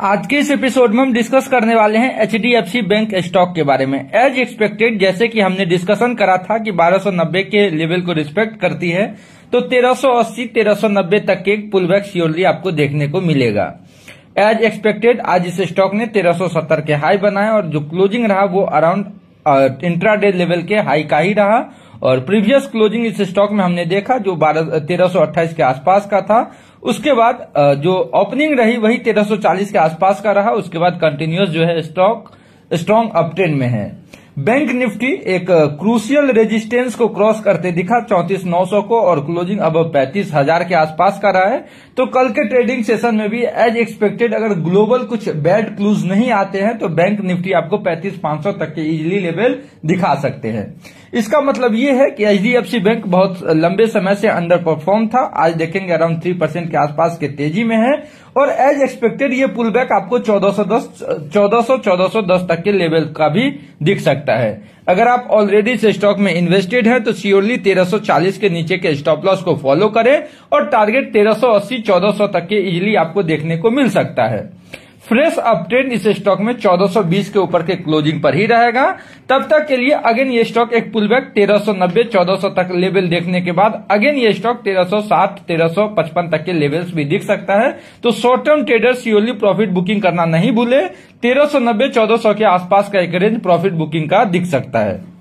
आज के इस एपिसोड में हम डिस्कस करने वाले हैं एच बैंक स्टॉक के बारे में एज एक्सपेक्टेड जैसे कि हमने डिस्कशन करा था कि 1290 के लेवल को रिस्पेक्ट करती है तो 1380 1390 तक के पुल बैक श्योरली आपको देखने को मिलेगा एज एक्सपेक्टेड आज इस स्टॉक ने 1370 के हाई बनाए और जो क्लोजिंग रहा वो अराउंड इंट्राडे लेवल के हाई का ही रहा और प्रीवियस क्लोजिंग इस स्टॉक में हमने देखा जो बारह तेरह के आसपास का था उसके बाद जो ओपनिंग रही वही 1340 के आसपास का रहा उसके बाद कंटिन्यूस जो है स्टॉक स्ट्रांग अपट्रेंड में है बैंक निफ्टी एक क्रूशियल रेजिस्टेंस को क्रॉस करते दिखा चौंतीस नौ सौ को और क्लोजिंग अब पैंतीस हजार के आसपास का रहा है तो कल के ट्रेडिंग सेशन में भी एज एक्सपेक्टेड अगर ग्लोबल कुछ बैड क्लूज नहीं आते हैं तो बैंक निफ्टी आपको पैंतीस पांच सौ तक के इजिली लेवल दिखा सकते हैं इसका मतलब ये है कि एच बैंक बहुत लंबे समय से अंडर परफॉर्म था आज देखेंगे अराउंड थ्री परसेंट के आसपास के तेजी में है और एज एक्सपेक्टेड ये पुल बैक आपको 1410 1400 1410 तक के लेवल का भी दिख सकता है अगर आप ऑलरेडी से स्टॉक में इन्वेस्टेड हैं तो श्योरली 1340 के नीचे के स्टॉप लॉस को फॉलो करें और टारगेट 1380 1400 तक के इजिली आपको देखने को मिल सकता है फ्रेश अपडेट इस स्टॉक में 1420 के ऊपर के क्लोजिंग पर ही रहेगा तब तक के लिए अगेन ये स्टॉक एक पुल बैक तेरह तक लेवल देखने के बाद अगेन ये स्टॉक 1360 1355 तक के लेवल्स भी दिख सकता है तो शॉर्ट टर्म ट्रेडर सियोली प्रॉफिट बुकिंग करना नहीं भूले तेरह सौ के आसपास का एक रेंज प्रॉफिट बुकिंग का दिख सकता है